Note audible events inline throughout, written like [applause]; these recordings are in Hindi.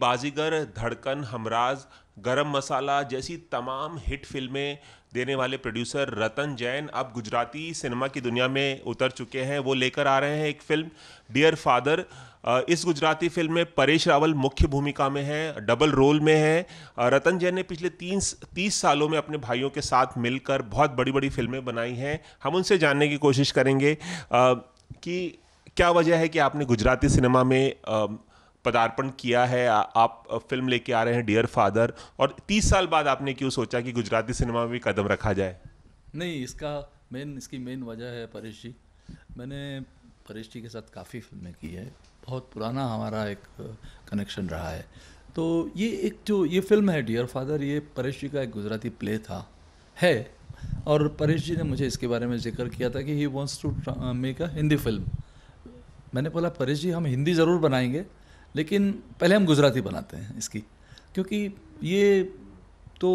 बाजीगर धड़कन हमराज गरम मसाला जैसी तमाम हिट फिल्में देने वाले प्रोड्यूसर रतन जैन अब गुजराती सिनेमा की दुनिया में उतर चुके हैं वो लेकर आ रहे हैं एक फिल्म डियर फादर इस गुजराती फिल्म में परेश रावल मुख्य भूमिका में है डबल रोल में है रतन जैन ने पिछले तीन तीस सालों में अपने भाइयों के साथ मिलकर बहुत बड़ी बड़ी फिल्में बनाई हैं हम उनसे जानने की कोशिश करेंगे कि क्या वजह है कि आपने गुजराती सिनेमा में पदार्पण किया है आ, आप फिल्म लेके आ रहे हैं डियर फादर और तीस साल बाद आपने क्यों सोचा कि गुजराती सिनेमा में भी कदम रखा जाए नहीं इसका मेन इसकी मेन वजह है परेश जी मैंने परेश जी के साथ काफ़ी फिल्में की है बहुत पुराना हमारा एक कनेक्शन रहा है तो ये एक जो ये फिल्म है डियर फादर ये परेश जी का एक गुजराती प्ले था है और परेश जी ने मुझे इसके बारे में जिक्र किया था कि he wants to make a Hindi film मैंने बोला परेश जी हम हिंदी ज़रूर बनाएंगे लेकिन पहले हम गुजराती बनाते हैं इसकी क्योंकि ये तो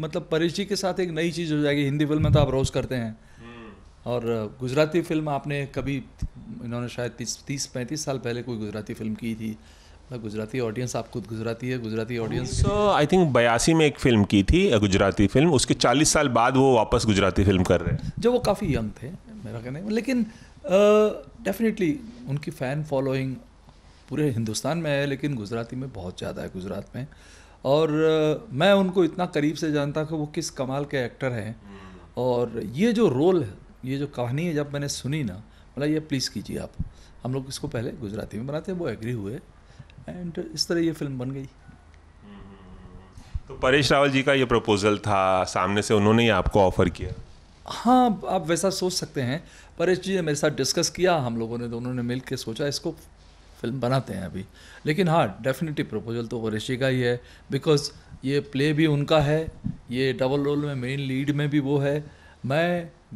मतलब परिचय के साथ एक नई चीज़ हो जाएगी हिंदी फिल्म में तो आप रोज़ करते हैं हम्म। और गुजराती फिल्म आपने कभी इन्होंने शायद तीस तीस पैंतीस साल पहले कोई गुजराती फिल्म की थी मतलब गुजराती ऑडियंस आप खुद गुजराती है Gujarati audience so I think बयासी में एक फिल्म की थी गुजराती फिल्म उसके चालीस साल बाद वो वापस गुजराती फिल्म कर रहे हैं जो वो काफ़ी यंग थे मेरा कहना मतलब। लेकिन डेफिनेटली uh, उनकी फ़ैन फॉलोइंग पूरे हिंदुस्तान में है लेकिन गुजराती में बहुत ज़्यादा है गुजरात में और मैं उनको इतना करीब से जानता कि वो किस कमाल के एक्टर हैं और ये जो रोल है ये जो कहानी है जब मैंने सुनी ना बोला ये प्लीज़ कीजिए आप हम लोग इसको पहले गुजराती में बनाते हैं वो एग्री हुए एंड इस तरह ये फिल्म बन गई तो परेश रावल जी का ये प्रपोज़ल था सामने से उन्होंने ही आपको ऑफ़र किया हाँ आप वैसा सोच सकते हैं परेश जी ने मेरे साथ डिस्कस किया हम लोगों ने दोनों ने मिल के सोचा इसको फिल्म बनाते हैं अभी लेकिन हाँ डेफिनेटली प्रपोजल तो वरिशी का ही है बिकॉज ये प्ले भी उनका है ये डबल रोल में मेन लीड में भी वो है मैं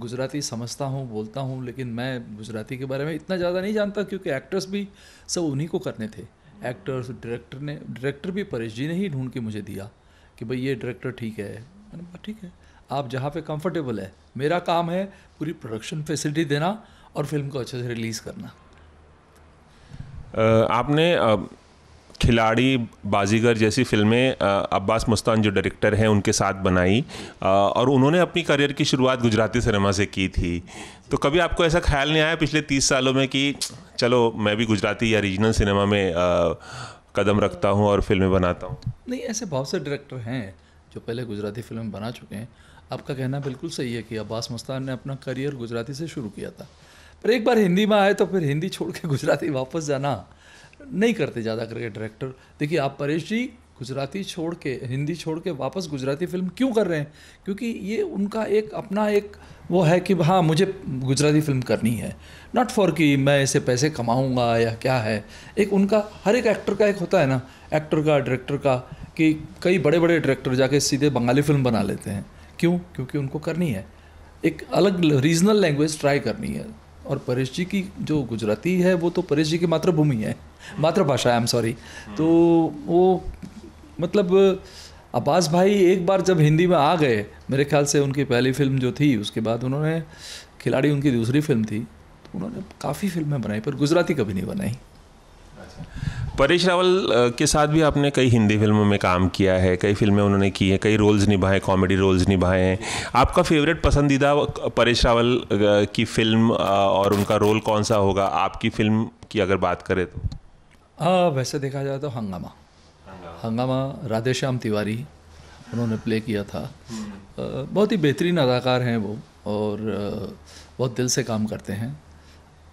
गुजराती समझता हूँ बोलता हूँ लेकिन मैं गुजराती के बारे में इतना ज़्यादा नहीं जानता क्योंकि एक्टर्स भी सब उन्हीं को करने थे एक्टर्स डायरेक्टर ने डायरेक्टर भी परेश जी ने ही ढूंढ के मुझे दिया कि भाई ये डायरेक्टर ठीक है मैंने कहा ठीक है आप जहाँ पे कंफर्टेबल है मेरा काम है पूरी प्रोडक्शन फैसिलिटी देना और फिल्म को अच्छे से रिलीज़ करना आपने खिलाड़ी बाजीगर जैसी फिल्में अब्बास मुस्तान जो डायरेक्टर हैं उनके साथ बनाई और उन्होंने अपनी करियर की शुरुआत गुजराती सिनेमा से की थी तो कभी आपको ऐसा ख्याल नहीं आया पिछले तीस सालों में कि चलो मैं भी गुजराती या रीजनल सिनेमा में कदम रखता हूँ और फिल्में बनाता हूँ नहीं ऐसे बहुत से डायरेक्टर हैं जो पहले गुजराती फिल्म बना चुके हैं आपका कहना बिल्कुल सही है कि अब्बास मुस्तान ने अपना करियर गुजराती से शुरू किया था पर एक बार हिंदी में आए तो फिर हिंदी छोड़ के गुजराती वापस जाना नहीं करते ज़्यादा करके डायरेक्टर देखिए आप परेश जी गुजराती छोड़ के हिंदी छोड़ के वापस गुजराती फिल्म क्यों कर रहे हैं क्योंकि ये उनका एक अपना एक वो है कि हाँ मुझे गुजराती फिल्म करनी है नॉट फॉर कि मैं इसे पैसे कमाऊँगा या क्या है एक उनका हर एक एक्टर का एक होता है ना एक्टर का डायरेक्टर का कि कई बड़े बड़े डायरेक्टर जाके सीधे बंगाली फिल्म बना लेते हैं क्यों क्योंकि उनको करनी है एक अलग रीजनल लैंग्वेज ट्राई करनी है और परेश जी की जो गुजराती है वो तो परेश जी की मातृभूमि है मातृभाषा आई एम सॉरी तो वो मतलब अब्बास भाई एक बार जब हिंदी में आ गए मेरे ख्याल से उनकी पहली फिल्म जो थी उसके बाद उन्होंने खिलाड़ी उनकी दूसरी फिल्म थी तो उन्होंने काफ़ी फिल्में बनाई पर गुजराती कभी नहीं बनाई अच्छा परेश रावल के साथ भी आपने कई हिंदी फिल्मों में काम किया है कई फिल्में उन्होंने की हैं कई रोल्स निभाए कॉमेडी रोल्स निभाए हैं आपका फेवरेट पसंदीदा परेश रावल की फ़िल्म और उनका रोल कौन सा होगा आपकी फ़िल्म की अगर बात करें तो आ, वैसे देखा जाए तो हंगामा हंगामा राधेश्याम तिवारी उन्होंने प्ले किया था हम्म। बहुत ही बेहतरीन अदाकार हैं वो और बहुत दिल से काम करते हैं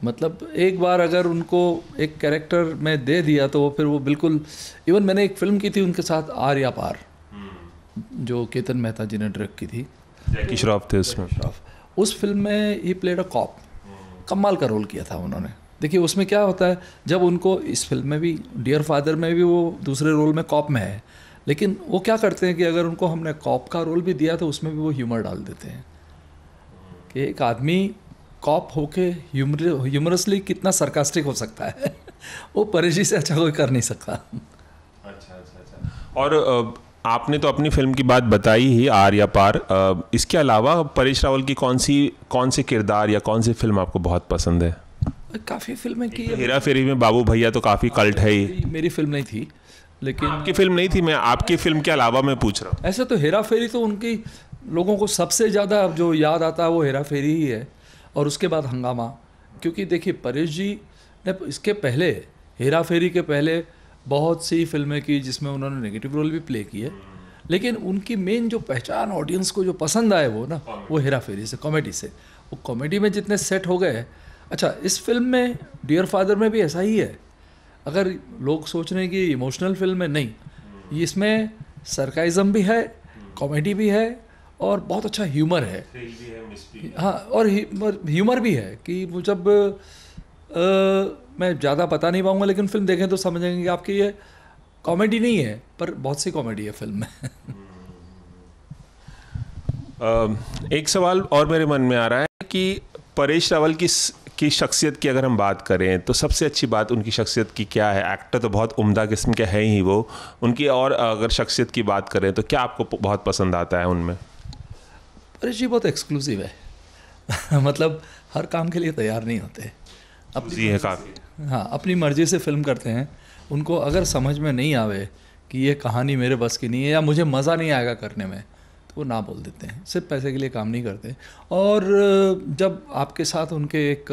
मतलब एक बार अगर उनको एक कैरेक्टर में दे दिया तो वो फिर वो बिल्कुल इवन मैंने एक फिल्म की थी उनके साथ आर या पार जो केतन मेहता जी ने डायरेक्ट की थी जैकी श्रॉफ थे उसमें उस फिल्म में ही प्लेड अ कॉप कमाल का रोल किया था उन्होंने देखिए उसमें क्या होता है जब उनको इस फिल्म में भी डियर फादर में भी वो दूसरे रोल में कॉप में है लेकिन वो क्या करते हैं कि अगर उनको हमने कॉप का रोल भी दिया तो उसमें भी वो ह्यूमर डाल देते हैं कि एक आदमी कॉप होके ह्यूमरसली कितना सरकास्टिक हो सकता है वो परेशी से अच्छा कोई कर नहीं सकता अच्छा अच्छा अच्छा और आपने तो अपनी फिल्म की बात बताई ही आर या पार इसके अलावा परेश रावल की कौन सी कौन से किरदार या कौन सी फिल्म आपको बहुत पसंद है काफ़ी फिल्में की हेरा फेरी में बाबू भैया तो काफ़ी कल्ट है ही मेरी फिल्म नहीं थी लेकिन आपकी फिल्म नहीं थी मैं आपकी फिल्म के अलावा मैं पूछ रहा हूँ ऐसे तो हेरा फेरी तो उनकी लोगों को सबसे ज़्यादा जो याद आता है वो हेरा फेरी ही है और उसके बाद हंगामा क्योंकि देखिए परेश जी ने इसके पहले हेरा फेरी के पहले बहुत सी फिल्में की जिसमें उन्होंने नेगेटिव रोल भी प्ले किए लेकिन उनकी मेन जो पहचान ऑडियंस को जो पसंद आए वो ना वो हेरा फेरी से कॉमेडी से वो कॉमेडी में जितने सेट हो गए अच्छा इस फिल्म में डियर फादर में भी ऐसा ही है अगर लोग सोच रहे हैं कि इमोशनल फिल्म है नहीं इसमें सरकाइज़म भी है कॉमेडी भी है और बहुत अच्छा ह्यूमर है, हाँ और ह्यूमर भी है कि वो जब मैं ज़्यादा बता नहीं पाऊँगा लेकिन फिल्म देखें तो समझेंगे कि आपकी ये कॉमेडी नहीं है पर बहुत सी कॉमेडी है फिल्म में [laughs] एक सवाल और मेरे मन में आ रहा है कि परेश रावल की की शख्सियत की अगर हम बात करें तो सबसे अच्छी बात उनकी शख्सियत की क्या है एक्टर तो बहुत उम्दा किस्म के हैं ही वो उनकी और अगर शख्सियत की बात करें तो क्या आपको बहुत पसंद आता है उनमें अरे जी बहुत एक्सक्लूसिव है [laughs] मतलब हर काम के लिए तैयार नहीं होते अपनी है काफ़ी हाँ अपनी मर्जी से फिल्म करते हैं उनको अगर समझ में नहीं आवे कि ये कहानी मेरे बस की नहीं है या मुझे मज़ा नहीं आएगा करने में तो वो ना बोल देते हैं सिर्फ पैसे के लिए काम नहीं करते और जब आपके साथ उनके एक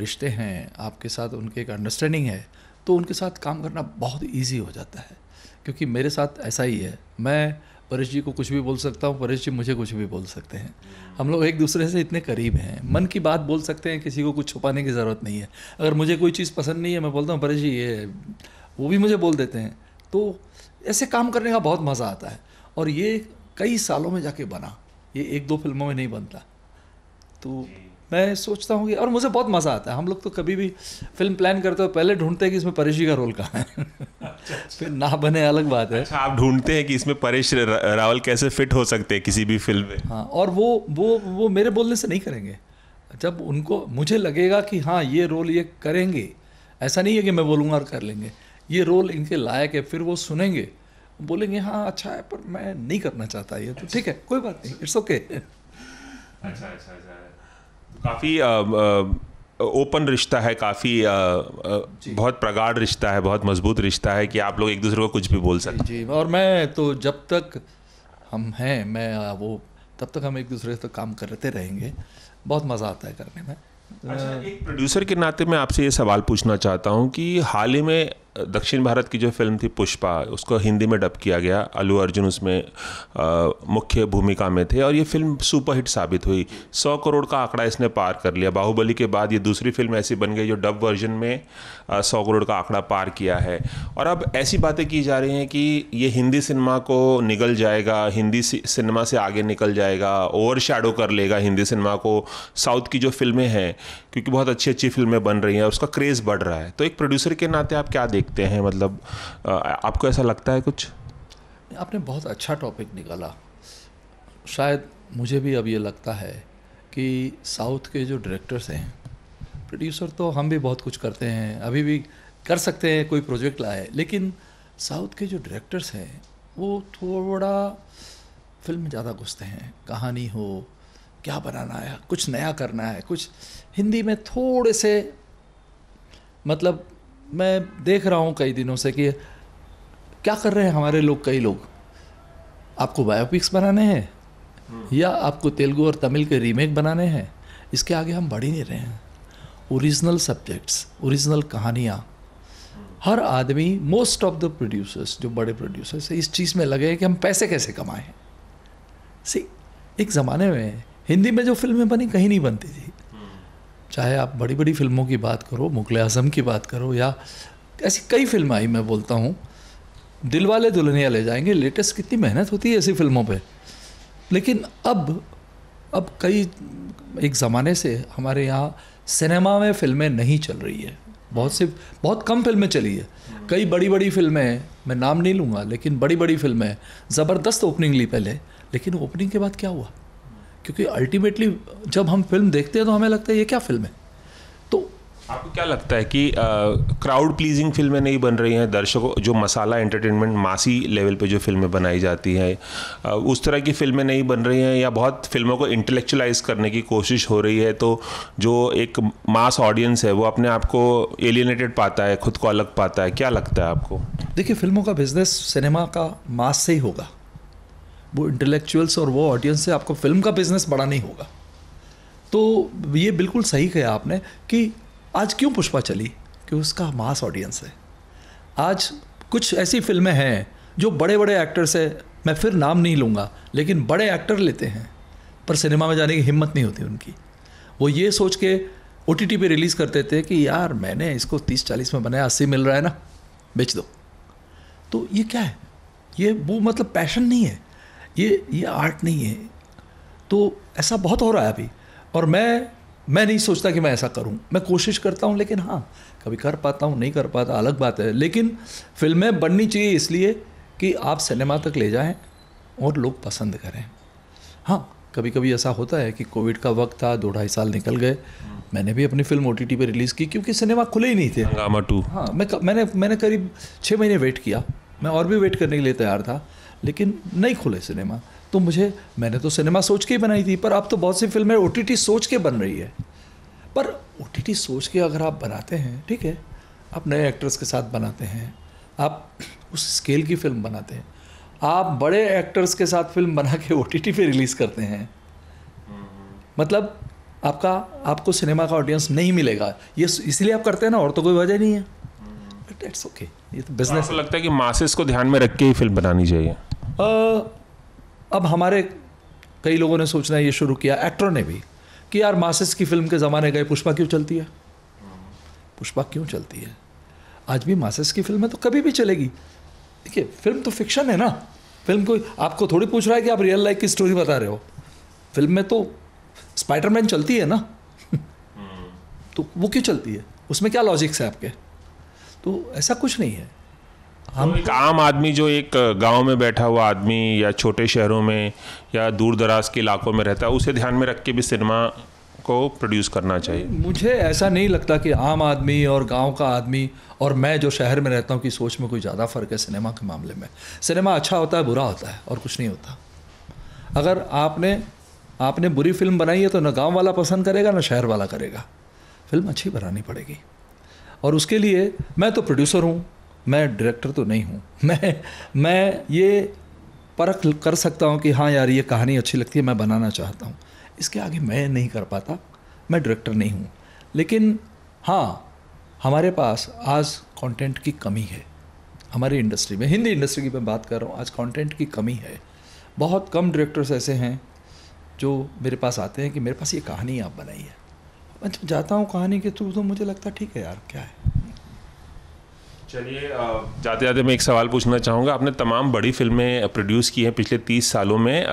रिश्ते हैं आपके साथ उनके एक अंडरस्टैंडिंग है तो उनके साथ काम करना बहुत ईजी हो जाता है क्योंकि मेरे साथ ऐसा ही है मैं परेश जी को कुछ भी बोल सकता हूँ परेश जी मुझे कुछ भी बोल सकते हैं हम लोग एक दूसरे से इतने करीब हैं मन की बात बोल सकते हैं किसी को कुछ छुपाने की ज़रूरत नहीं है अगर मुझे कोई चीज़ पसंद नहीं है मैं बोलता हूँ परेश जी ये वो भी मुझे बोल देते हैं तो ऐसे काम करने का बहुत मज़ा आता है और ये कई सालों में जाके बना ये एक दो फिल्मों में नहीं बनता तो मैं सोचता हूँ कि और मुझे बहुत मज़ा आता है हम लोग तो कभी भी फिल्म प्लान करते हो पहले ढूंढते हैं कि इसमें परेशी का रोल कहाँ है [laughs] अच्छा, अच्छा। फिर ना बने अलग बात है अच्छा, आप ढूंढते हैं कि इसमें परेश रावल कैसे फिट हो सकते हैं किसी भी फिल्म में हाँ और वो वो वो मेरे बोलने से नहीं करेंगे जब उनको मुझे लगेगा कि हाँ ये रोल ये करेंगे ऐसा नहीं है कि मैं बोलूँगा और कर लेंगे ये रोल इनके लायक है फिर वो सुनेंगे बोलेंगे हाँ अच्छा है पर मैं नहीं करना चाहता ये तो अच्छा। ठीक है कोई बात नहीं इट्स ओके [laughs] अच्छा अच्छा अच्छा काफ़ी ओपन रिश्ता है काफ़ी बहुत प्रगाढ़ रिश्ता है बहुत मजबूत रिश्ता है कि आप लोग एक दूसरे को कुछ भी बोल सकते जी, जी और मैं तो जब तक हम हैं मैं वो तब तक हम एक दूसरे से तो काम करते रहेंगे बहुत मज़ा आता है करने में अच्छा, एक प्रोड्यूसर के नाते मैं आपसे ये सवाल पूछना चाहता हूँ कि हाल ही में दक्षिण भारत की जो फिल्म थी पुष्पा उसको हिंदी में डब किया गया अलू अर्जुन उसमें मुख्य भूमिका में थे और ये फिल्म सुपरहिट साबित हुई सौ करोड़ का आंकड़ा इसने पार कर लिया बाहुबली के बाद ये दूसरी फिल्म ऐसी बन गई जो डब वर्जन में सौ करोड़ का आंकड़ा पार किया है और अब ऐसी बातें की जा रही हैं कि ये हिंदी सिनेमा को निकल जाएगा हिंदी सिनेमा से आगे निकल जाएगा ओवर शैडो कर लेगा हिंदी सिनेमा को साउथ की जो फिल्में हैं क्योंकि बहुत अच्छी अच्छी फिल्में बन रही हैं उसका क्रेज़ बढ़ रहा है तो एक प्रोड्यूसर के नाते आप क्या देख देखते हैं मतलब आपको ऐसा लगता है कुछ आपने बहुत अच्छा टॉपिक निकाला शायद मुझे भी अब ये लगता है कि साउथ के जो डायरेक्टर्स हैं प्रोड्यूसर तो हम भी बहुत कुछ करते हैं अभी भी कर सकते हैं कोई प्रोजेक्ट लाए लेकिन साउथ के जो डायरेक्टर्स हैं वो थोड़ा फिल्म में ज़्यादा घुसते हैं कहानी हो क्या बनाना है कुछ नया करना है कुछ हिंदी में थोड़े से मतलब मैं देख रहा हूँ कई दिनों से कि क्या कर रहे हैं हमारे लोग कई लोग आपको बायोपिक्स बनाने हैं हम्म। या आपको तेलुगु और तमिल के रीमेक बनाने हैं इसके आगे हम बढ़ ही नहीं रहे हैं ओरिजिनल सब्जेक्ट्स ओरिजिनल कहानियाँ हर आदमी मोस्ट ऑफ द प्रोड्यूसर्स जो बड़े प्रोड्यूसर्स इस चीज़ में लगे कि हम पैसे कैसे कमाएं सी एक ज़माने में हिंदी में जो फिल्में बनी कहीं नहीं बनती थी चाहे आप बड़ी बड़ी फिल्मों की बात करो मुगल आजम की बात करो या ऐसी कई फिल्म आई मैं बोलता हूँ दिल वाले दुल्हनिया ले जाएंगे लेटेस्ट कितनी मेहनत होती है ऐसी फिल्मों पे लेकिन अब अब कई एक ज़माने से हमारे यहाँ सिनेमा में फ़िल्में नहीं चल रही है बहुत सी बहुत कम फिल्में चली है कई बड़ी बड़ी फिल्में मैं नाम नहीं लूँगा लेकिन बड़ी बड़ी फिल्में ज़बरदस्त ओपनिंग ली पहले लेकिन ओपनिंग के बाद क्या हुआ क्योंकि अल्टीमेटली जब हम फिल्म देखते हैं तो हमें लगता है ये क्या फिल्म है तो आपको क्या लगता है कि क्राउड प्लीजिंग फिल्में नहीं बन रही हैं दर्शकों जो मसाला एंटरटेनमेंट मासी लेवल पे जो फिल्में बनाई जाती हैं उस तरह की फिल्में नहीं बन रही हैं या बहुत फिल्मों को इंटेलेक्चुअलाइज करने की कोशिश हो रही है तो जो एक मास ऑडियंस है वो अपने आप को एलिनेटेड पाता है खुद को अलग पाता है क्या लगता है आपको देखिए फिल्मों का बिजनेस सिनेमा का मास से ही होगा वो इंटेलेक्चुअल्स और वो ऑडियंस से आपको फिल्म का बिजनेस बड़ा नहीं होगा तो ये बिल्कुल सही कहा आपने कि आज क्यों पुष्पा चली कि उसका मास ऑडियंस है आज कुछ ऐसी फिल्में हैं जो बड़े बड़े एक्टर्स है मैं फिर नाम नहीं लूँगा लेकिन बड़े एक्टर लेते हैं पर सिनेमा में जाने की हिम्मत नहीं होती उनकी वो ये सोच के ओ टी पे रिलीज़ करते थे कि यार मैंने इसको तीस चालीस में बनाया अस्सी मिल रहा है ना बेच दो तो ये क्या है ये वो मतलब पैशन नहीं है ये ये आर्ट नहीं है तो ऐसा बहुत हो रहा है अभी और मैं मैं नहीं सोचता कि मैं ऐसा करूं मैं कोशिश करता हूं लेकिन हाँ कभी कर पाता हूं नहीं कर पाता अलग बात है लेकिन फिल्में बननी चाहिए इसलिए कि आप सिनेमा तक ले जाएं और लोग पसंद करें हाँ कभी कभी ऐसा होता है कि कोविड का वक्त था दो ढाई साल निकल गए मैंने भी अपनी फिल्म ओ टी रिलीज़ की क्योंकि सिनेमा खुले ही नहीं थे हाँ मैं मैंने मैंने करीब छः महीने वेट किया मैं और भी वेट करने के लिए तैयार था लेकिन नहीं खुले सिनेमा तो मुझे मैंने तो सिनेमा सोच के ही बनाई थी पर अब तो बहुत सी फिल्में ओ सोच के बन रही है पर ओ सोच के अगर आप बनाते हैं ठीक है आप नए एक्टर्स के साथ बनाते हैं आप उस स्केल की फिल्म बनाते हैं आप बड़े एक्टर्स के साथ फिल्म बना के ओ टी पे रिलीज़ करते हैं मतलब आपका आपको सिनेमा का ऑडियंस नहीं मिलेगा ये इसलिए आप करते हैं ना और तो कोई वजह नहीं है बट इट्स ओके ये तो बिजनेस तो लगता है कि मासेस को ध्यान में रख के ही फिल्म बनानी चाहिए अब हमारे कई लोगों ने सोचना ये शुरू किया एक्टरों ने भी कि यार मासेस की फिल्म के ज़माने गए पुष्पा क्यों चलती है पुष्पा क्यों चलती है आज भी मासेस की फिल्म है तो कभी भी चलेगी देखिए फिल्म तो फिक्शन है ना फिल्म कोई आपको थोड़ी पूछ रहा है कि आप रियल लाइफ की स्टोरी बता रहे हो फिल्म में तो स्पाइडरमैन चलती है ना [laughs] तो वो क्यों चलती है उसमें क्या लॉजिक्स है आपके तो ऐसा कुछ नहीं है हम तो एक आम आदमी जो एक गांव में बैठा हुआ आदमी या छोटे शहरों में या दूर दराज के इलाकों में रहता है उसे ध्यान में रख के भी सिनेमा को प्रोड्यूस करना चाहिए मुझे ऐसा नहीं लगता कि आम आदमी और गांव का आदमी और मैं जो शहर में रहता हूँ कि सोच में कोई ज़्यादा फ़र्क है सिनेमा के मामले में सिनेमा अच्छा होता है बुरा होता है और कुछ नहीं होता अगर आपने आपने बुरी फिल्म बनाई है तो ना गांव वाला पसंद करेगा ना शहर वाला करेगा फिल्म अच्छी बनानी पड़ेगी और उसके लिए मैं तो प्रोड्यूसर हूँ मैं डायरेक्टर तो नहीं हूँ [laughs] मैं मैं ये परख कर सकता हूँ कि हाँ यार ये कहानी अच्छी लगती है मैं बनाना चाहता हूँ इसके आगे मैं नहीं कर पाता मैं डायरेक्टर नहीं हूँ लेकिन हाँ हमारे पास आज कंटेंट की कमी है हमारी इंडस्ट्री में हिंदी इंडस्ट्री की मैं बात कर रहा हूँ आज कंटेंट की कमी है बहुत कम डायरेक्टर्स ऐसे हैं जो मेरे पास आते हैं कि मेरे पास ये कहानी आप बनाइए मैं अच्छा, जब जाता हूँ कहानी के थ्रू तो मुझे लगता है ठीक है यार क्या है चलिए जाते जाते मैं एक सवाल पूछना चाहूँगा आपने तमाम बड़ी फिल्में प्रोड्यूस की हैं पिछले तीस सालों में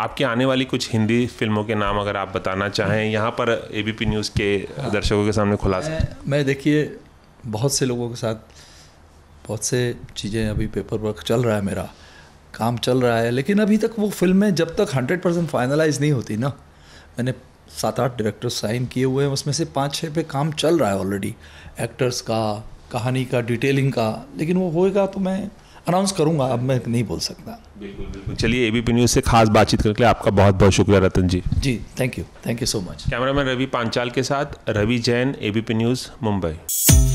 आपके आने वाली कुछ हिंदी फिल्मों के नाम अगर आप बताना चाहें यहाँ पर ए न्यूज़ के हाँ। दर्शकों के सामने खुलासा मैं, मैं देखिए बहुत से लोगों के साथ बहुत से चीज़ें अभी पेपर वर्क चल रहा है मेरा काम चल रहा है लेकिन अभी तक वो फिल्में जब तक हंड्रेड परसेंट फाइनलाइज नहीं होती ना मैंने सात आठ डायरेक्टर साइन किए हुए हैं उसमें से पाँच छः पे काम चल रहा है ऑलरेडी एक्टर्स का कहानी का डिटेलिंग का लेकिन वो होएगा तो मैं अनाउंस करूंगा अब मैं नहीं बोल सकता बिल्कुल बिल्कुल चलिए एबीपी न्यूज़ से खास बातचीत करने के लिए आपका बहुत बहुत शुक्रिया Ratan ji ji thank you thank you so much cameraman Ravi Panchal के साथ रवि जैन एबीपी न्यूज़ मुंबई